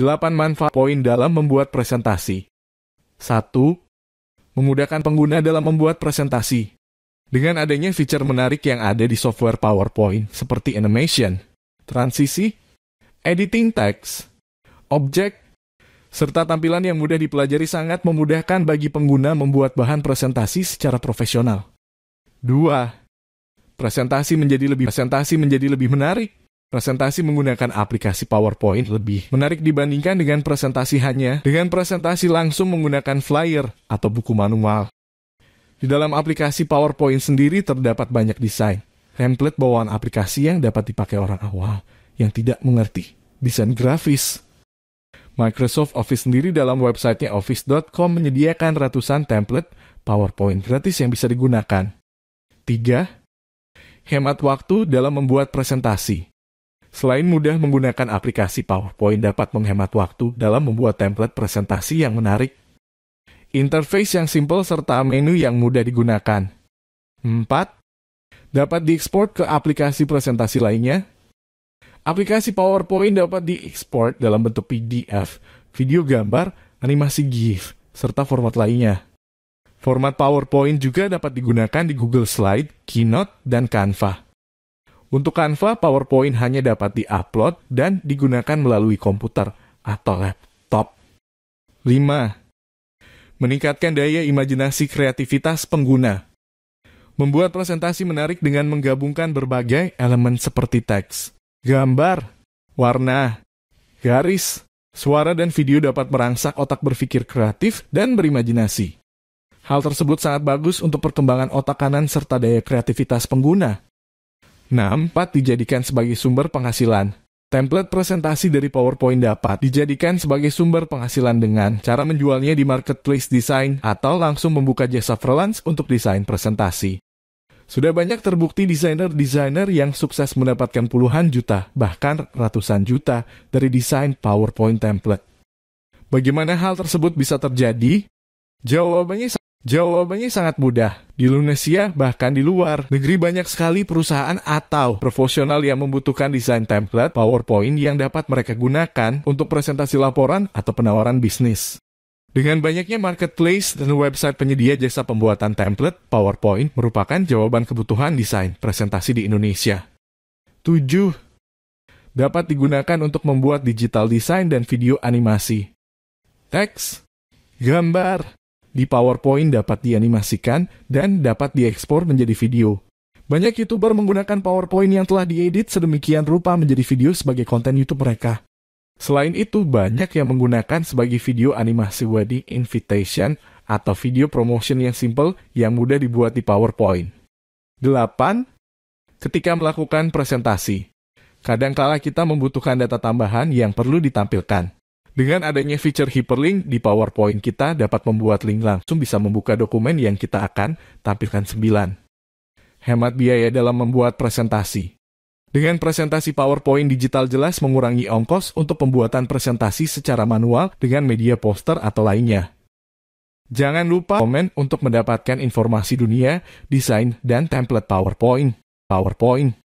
8 manfaat poin dalam membuat presentasi. 1. Memudahkan pengguna dalam membuat presentasi. Dengan adanya fitur menarik yang ada di software PowerPoint seperti animation, transisi, editing text, objek, serta tampilan yang mudah dipelajari sangat memudahkan bagi pengguna membuat bahan presentasi secara profesional. 2. Presentasi menjadi lebih presentasi menjadi lebih menarik. Presentasi menggunakan aplikasi PowerPoint lebih menarik dibandingkan dengan presentasi hanya dengan presentasi langsung menggunakan flyer atau buku manual. Di dalam aplikasi PowerPoint sendiri terdapat banyak desain, template bawaan aplikasi yang dapat dipakai orang awal yang tidak mengerti desain grafis. Microsoft Office sendiri dalam websitenya office.com menyediakan ratusan template PowerPoint gratis yang bisa digunakan. 3. Hemat waktu dalam membuat presentasi. Selain mudah menggunakan aplikasi PowerPoint dapat menghemat waktu dalam membuat template presentasi yang menarik, interface yang simple serta menu yang mudah digunakan. 4. Dapat diekspor ke aplikasi presentasi lainnya. Aplikasi PowerPoint dapat diekspor dalam bentuk PDF, video gambar, animasi GIF, serta format lainnya. Format PowerPoint juga dapat digunakan di Google Slide, Keynote, dan Canva. Untuk Canva, PowerPoint hanya dapat di-upload dan digunakan melalui komputer atau laptop. 5. Meningkatkan daya imajinasi kreativitas pengguna. Membuat presentasi menarik dengan menggabungkan berbagai elemen seperti teks, gambar, warna, garis, suara dan video dapat merangsak otak berpikir kreatif dan berimajinasi. Hal tersebut sangat bagus untuk perkembangan otak kanan serta daya kreativitas pengguna. 6. dapat Dijadikan sebagai sumber penghasilan. Template presentasi dari PowerPoint dapat dijadikan sebagai sumber penghasilan dengan cara menjualnya di marketplace desain atau langsung membuka jasa freelance untuk desain presentasi. Sudah banyak terbukti desainer-desainer yang sukses mendapatkan puluhan juta, bahkan ratusan juta dari desain PowerPoint template. Bagaimana hal tersebut bisa terjadi? Jawabannya Jawabannya sangat mudah. Di Indonesia, bahkan di luar negeri banyak sekali perusahaan atau profesional yang membutuhkan desain template PowerPoint yang dapat mereka gunakan untuk presentasi laporan atau penawaran bisnis. Dengan banyaknya marketplace dan website penyedia jasa pembuatan template, PowerPoint merupakan jawaban kebutuhan desain presentasi di Indonesia. 7. Dapat digunakan untuk membuat digital design dan video animasi. Teks, gambar, di PowerPoint dapat dianimasikan dan dapat diekspor menjadi video. Banyak YouTuber menggunakan PowerPoint yang telah diedit sedemikian rupa menjadi video sebagai konten YouTube mereka. Selain itu, banyak yang menggunakan sebagai video animasi wedding invitation atau video promotion yang simple yang mudah dibuat di PowerPoint. 8. Ketika melakukan presentasi. Kadangkala kita membutuhkan data tambahan yang perlu ditampilkan. Dengan adanya fitur hyperlink di PowerPoint kita dapat membuat link langsung bisa membuka dokumen yang kita akan tampilkan 9. Hemat biaya dalam membuat presentasi. Dengan presentasi PowerPoint digital jelas mengurangi ongkos untuk pembuatan presentasi secara manual dengan media poster atau lainnya. Jangan lupa komen untuk mendapatkan informasi dunia, desain, dan template PowerPoint. PowerPoint.